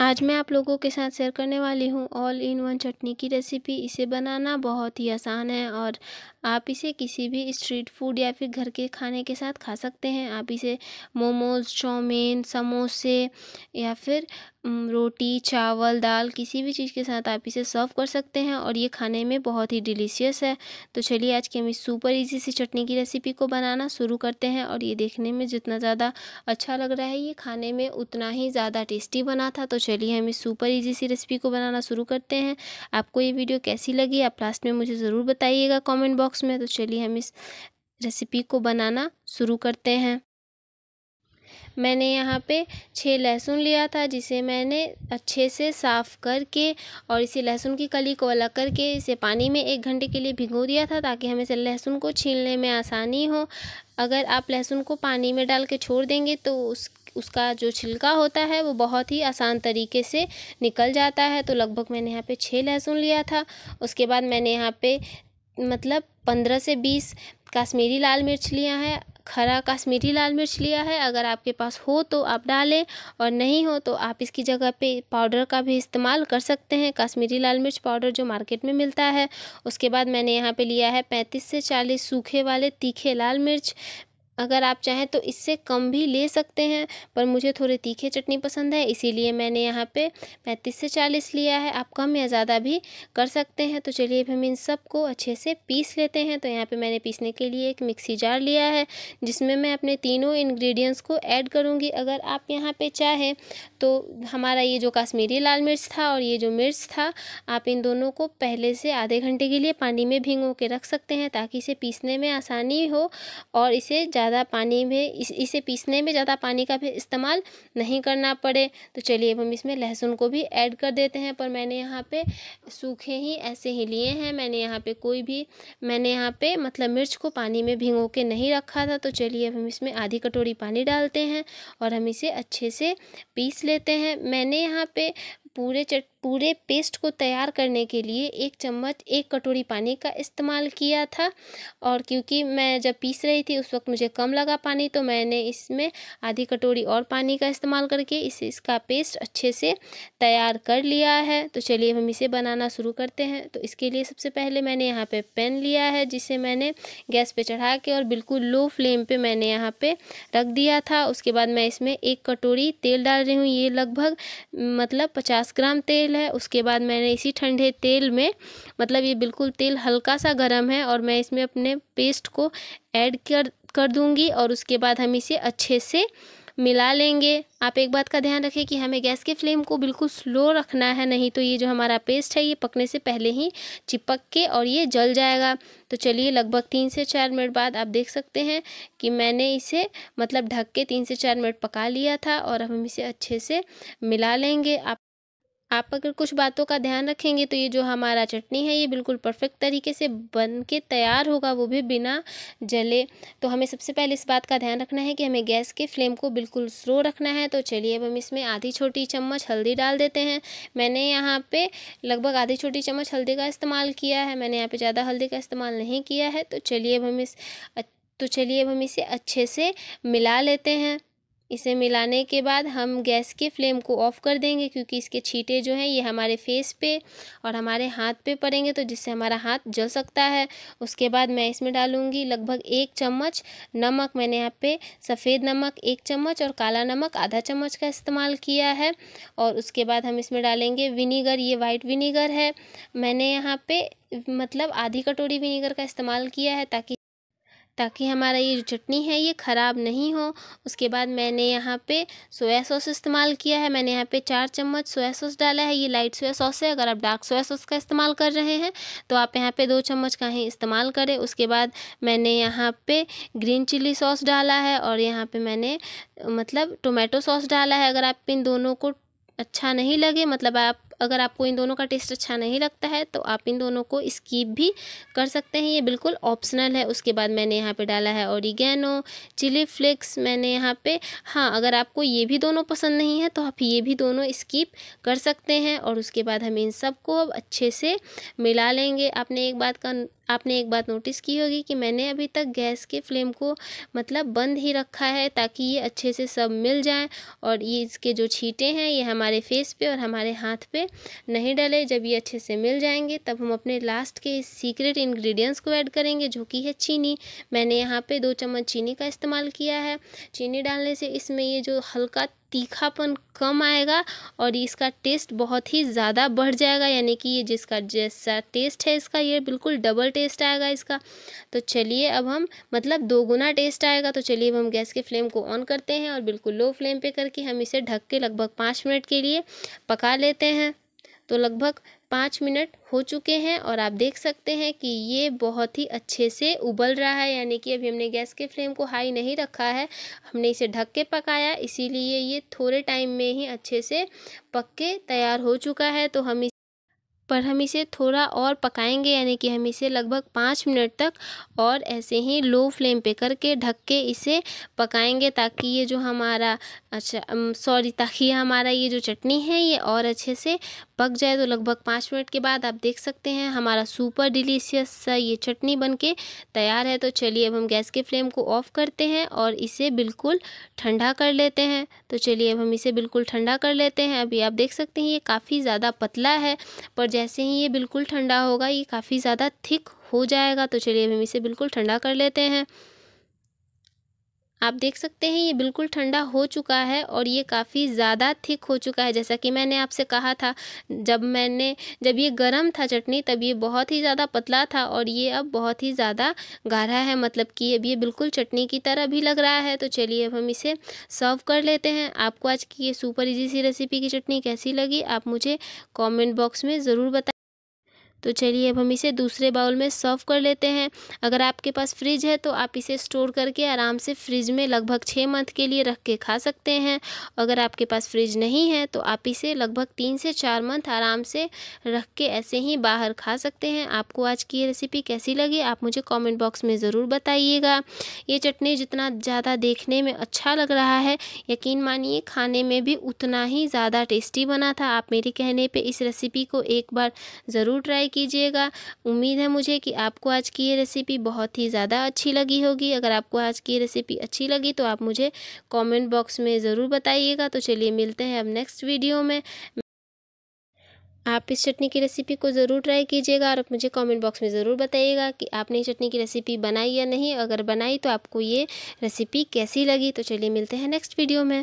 आज मैं आप लोगों के साथ शेयर करने वाली हूँ ऑल इन वन चटनी की रेसिपी इसे बनाना बहुत ही आसान है और आप इसे किसी भी स्ट्रीट फूड या फिर घर के खाने के साथ खा सकते हैं आप इसे मोमोज चाउमीन समोसे या फिर रोटी चावल दाल किसी भी चीज़ के साथ आप इसे सर्व कर सकते हैं और ये खाने में बहुत ही डिलीशियस है तो चलिए आज की हम इस सुपर इजी सी चटनी की रेसिपी को बनाना शुरू करते हैं और ये देखने में जितना ज़्यादा अच्छा लग रहा है ये खाने में उतना ही ज़्यादा टेस्टी बना था तो चलिए हम इस सुपर ईजी सी रेसिपी को बनाना शुरू करते हैं आपको ये वीडियो कैसी लगी आप लास्ट में मुझे ज़रूर बताइएगा कॉमेंट बॉक्स बॉक्स में तो चलिए हम इस रेसिपी को बनाना शुरू करते हैं मैंने यहाँ पे छः लहसुन लिया था जिसे मैंने अच्छे से साफ़ करके और इसे लहसुन की कली को अलग करके इसे पानी में एक घंटे के लिए भिगो दिया था ताकि हमें से लहसुन को छीलने में आसानी हो अगर आप लहसुन को पानी में डाल के छोड़ देंगे तो उस उसका जो छिलका होता है वो बहुत ही आसान तरीके से निकल जाता है तो लगभग मैंने यहाँ पे छः लहसुन लिया था उसके बाद मैंने यहाँ पे मतलब पंद्रह से बीस कश्मीरी लाल मिर्च लिया है खरा कश्मीरी लाल मिर्च लिया है अगर आपके पास हो तो आप डालें और नहीं हो तो आप इसकी जगह पे पाउडर का भी इस्तेमाल कर सकते हैं कश्मीरी लाल मिर्च पाउडर जो मार्केट में मिलता है उसके बाद मैंने यहाँ पे लिया है पैंतीस से चालीस सूखे वाले तीखे लाल मिर्च अगर आप चाहें तो इससे कम भी ले सकते हैं पर मुझे थोड़े तीखे चटनी पसंद है इसीलिए मैंने यहाँ पे पैंतीस से चालीस लिया है आप कम या ज़्यादा भी कर सकते हैं तो चलिए अब हम इन सबको अच्छे से पीस लेते हैं तो यहाँ पे मैंने पीसने के लिए एक मिक्सी जार लिया है जिसमें मैं अपने तीनों इन्ग्रीडियंट्स को ऐड करूँगी अगर आप यहाँ पर चाहें तो हमारा ये जो काश्मीरी लाल मिर्च था और ये जो मिर्च था आप इन दोनों को पहले से आधे घंटे के लिए पानी में भिंगो के रख सकते हैं ताकि इसे पीसने में आसानी हो और इसे ज़्यादा पानी में इस इसे पीसने में ज़्यादा पानी का भी इस्तेमाल नहीं करना पड़े तो चलिए अब हम इसमें लहसुन को भी ऐड कर देते हैं पर मैंने यहाँ पे सूखे ही ऐसे ही लिए हैं मैंने यहाँ पे कोई भी मैंने यहाँ पे मतलब मिर्च को पानी में भिंगो के नहीं रखा था तो चलिए अब हम इसमें आधी कटोरी पानी डालते हैं और हम इसे अच्छे से पीस लेते हैं मैंने यहाँ पर पूरे चट पूरे पेस्ट को तैयार करने के लिए एक चम्मच एक कटोरी पानी का इस्तेमाल किया था और क्योंकि मैं जब पीस रही थी उस वक्त मुझे कम लगा पानी तो मैंने इसमें आधी कटोरी और पानी का इस्तेमाल करके इस इसका पेस्ट अच्छे से तैयार कर लिया है तो चलिए हम इसे बनाना शुरू करते हैं तो इसके लिए सबसे पहले मैंने यहाँ पर पेन लिया है जिसे मैंने गैस पर चढ़ा के और बिल्कुल लो फ्लेम पर मैंने यहाँ पर रख दिया था उसके बाद मैं इसमें एक कटोरी तेल डाल रही हूँ ये लगभग मतलब पचास ग्राम तेल तेल है उसके बाद मैंने इसी ठंडे तेल में मतलब ये बिल्कुल तेल हल्का सा गर्म है और मैं इसमें अपने पेस्ट को ऐड कर कर दूँगी और उसके बाद हम इसे अच्छे से मिला लेंगे आप एक बात का ध्यान रखें कि हमें गैस के फ्लेम को बिल्कुल स्लो रखना है नहीं तो ये जो हमारा पेस्ट है ये पकने से पहले ही चिपक के और ये जल जाएगा तो चलिए लगभग तीन से चार मिनट बाद आप देख सकते हैं कि मैंने इसे मतलब ढक के तीन से चार मिनट पका लिया था और हम इसे अच्छे से मिला लेंगे आप आप अगर कुछ बातों का ध्यान रखेंगे तो ये जो हमारा चटनी है ये बिल्कुल परफेक्ट तरीके से बन के तैयार होगा वो भी बिना जले तो हमें सबसे पहले इस बात का ध्यान रखना है कि हमें गैस के फ्लेम को बिल्कुल स्लो रखना है तो चलिए अब हम इसमें आधी छोटी चम्मच हल्दी डाल देते हैं मैंने यहाँ पर लगभग आधी छोटी चम्मच हल्दी का इस्तेमाल किया है मैंने यहाँ पर ज़्यादा हल्दी का इस्तेमाल नहीं किया है तो चलिए अब हम इस तो चलिए अब हम इसे अच्छे से मिला लेते हैं इसे मिलाने के बाद हम गैस के फ्लेम को ऑफ़ कर देंगे क्योंकि इसके छीटे जो हैं ये हमारे फेस पे और हमारे हाथ पे पड़ेंगे तो जिससे हमारा हाथ जल सकता है उसके बाद मैं इसमें डालूँगी लगभग एक चम्मच नमक मैंने यहाँ पे सफ़ेद नमक एक चम्मच और काला नमक आधा चम्मच का इस्तेमाल किया है और उसके बाद हम इसमें डालेंगे विनीगर ये वाइट विनीगर है मैंने यहाँ पर मतलब आधी कटोरी विनीगर का इस्तेमाल किया है ताकि ताकि हमारा ये जो चटनी है ये ख़राब नहीं हो उसके बाद मैंने यहाँ पे सोया सॉस इस्तेमाल किया है मैंने यहाँ पे चार चम्मच सोया सॉस डाला है ये लाइट सोया सॉस है अगर आप डार्क सोया सॉस का इस्तेमाल कर रहे हैं तो आप यहाँ पे दो चम्मच का ही इस्तेमाल करें उसके बाद मैंने यहाँ पे ग्रीन चिली सॉस डाला है और यहाँ पर मैंने मतलब टोमेटो सॉस डाला है अगर आप इन दोनों को अच्छा नहीं लगे मतलब आप अगर आपको इन दोनों का टेस्ट अच्छा नहीं लगता है तो आप इन दोनों को स्कीप भी कर सकते हैं ये बिल्कुल ऑप्शनल है उसके बाद मैंने यहाँ पे डाला है ओरिगेनो चिली फ्लेक्स मैंने यहाँ पे हाँ अगर आपको ये भी दोनों पसंद नहीं है तो आप ये भी दोनों स्कीप कर सकते हैं और उसके बाद हम इन सबको अब अच्छे से मिला लेंगे आपने एक बात का आपने एक बात नोटिस की होगी कि मैंने अभी तक गैस के फ्लेम को मतलब बंद ही रखा है ताकि ये अच्छे से सब मिल जाए और ये इसके जो छींटे हैं ये हमारे फेस पे और हमारे हाथ पे नहीं डले जब ये अच्छे से मिल जाएंगे तब हम अपने लास्ट के सीक्रेट इंग्रेडिएंट्स को ऐड करेंगे जो कि है चीनी मैंने यहाँ पे दो चम्मच चीनी का इस्तेमाल किया है चीनी डालने से इसमें ये जो हल्का तीखापन कम आएगा और इसका टेस्ट बहुत ही ज़्यादा बढ़ जाएगा यानी कि ये जिसका जैसा टेस्ट है इसका ये बिल्कुल डबल टेस्ट आएगा इसका तो चलिए अब हम मतलब दो गुना टेस्ट आएगा तो चलिए अब हम गैस के फ्लेम को ऑन करते हैं और बिल्कुल लो फ्लेम पे करके हम इसे ढक के लगभग पाँच मिनट के लिए पका लेते हैं तो लगभग पाँच मिनट हो चुके हैं और आप देख सकते हैं कि ये बहुत ही अच्छे से उबल रहा है यानी कि अभी हमने गैस के फ्लेम को हाई नहीं रखा है हमने इसे ढक के पकाया इसीलिए ये थोड़े टाइम में ही अच्छे से पक के तैयार हो चुका है तो हम पर हम इसे थोड़ा और पकाएंगे यानी कि हम इसे लगभग पाँच मिनट तक और ऐसे ही लो फ्लेम पे करके ढक के इसे पकाएंगे ताकि ये जो हमारा अच्छा सॉरी ताकि हमारा ये जो चटनी है ये और अच्छे से पक जाए तो लगभग पाँच मिनट के बाद आप देख सकते हैं हमारा सुपर डिलीशियस सा ये चटनी बनके तैयार है तो चलिए अब हम गैस के फ्लेम को ऑफ़ करते हैं और इसे बिल्कुल ठंडा कर लेते हैं तो चलिए अब हम इसे बिल्कुल ठंडा कर लेते हैं अभी आप देख सकते हैं ये काफ़ी ज़्यादा पतला है पर जैसे ही ये बिल्कुल ठंडा होगा ये काफ़ी ज़्यादा थिक हो जाएगा तो चलिए अब हम इसे बिल्कुल ठंडा कर लेते हैं आप देख सकते हैं ये बिल्कुल ठंडा हो चुका है और ये काफ़ी ज़्यादा थिक हो चुका है जैसा कि मैंने आपसे कहा था जब मैंने जब ये गर्म था चटनी तब ये बहुत ही ज़्यादा पतला था और ये अब बहुत ही ज़्यादा गाढ़ा है मतलब कि अब ये बिल्कुल चटनी की तरह भी लग रहा है तो चलिए अब हम इसे सर्व कर लेते हैं आपको आज की ये सुपर इजी सी रेसिपी की चटनी कैसी लगी आप मुझे कॉमेंट बॉक्स में ज़रूर बता तो चलिए अब हम इसे दूसरे बाउल में सर्व कर लेते हैं अगर आपके पास फ्रिज है तो आप इसे स्टोर करके आराम से फ्रिज में लगभग छः मंथ के लिए रख के खा सकते हैं अगर आपके पास फ्रिज नहीं है तो आप इसे लगभग तीन से चार मंथ आराम से रख के ऐसे ही बाहर खा सकते हैं आपको आज की ये रेसिपी कैसी लगी आप मुझे कॉमेंट बॉक्स में ज़रूर बताइएगा ये चटनी जितना ज़्यादा देखने में अच्छा लग रहा है यकीन मानिए खाने में भी उतना ही ज़्यादा टेस्टी बना था आप मेरे कहने पर इस रेसिपी को एक बार ज़रूर ट्राई कीजिएगा उम्मीद है मुझे कि आपको आज की ये रेसिपी बहुत ही ज़्यादा अच्छी लगी होगी अगर आपको आज की रेसिपी अच्छी लगी तो आप मुझे कॉमेंट बॉक्स में ज़रूर बताइएगा तो चलिए मिलते हैं अब नेक्स्ट वीडियो में आप इस चटनी की रेसिपी को ज़रूर ट्राई कीजिएगा और आप मुझे कमेंट बॉक्स में ज़रूर बताइएगा कि आपने इस चटनी की रेसिपी बनाई या नहीं अगर बनाई तो आपको ये रेसिपी कैसी लगी तो चलिए मिलते हैं नेक्स्ट वीडियो में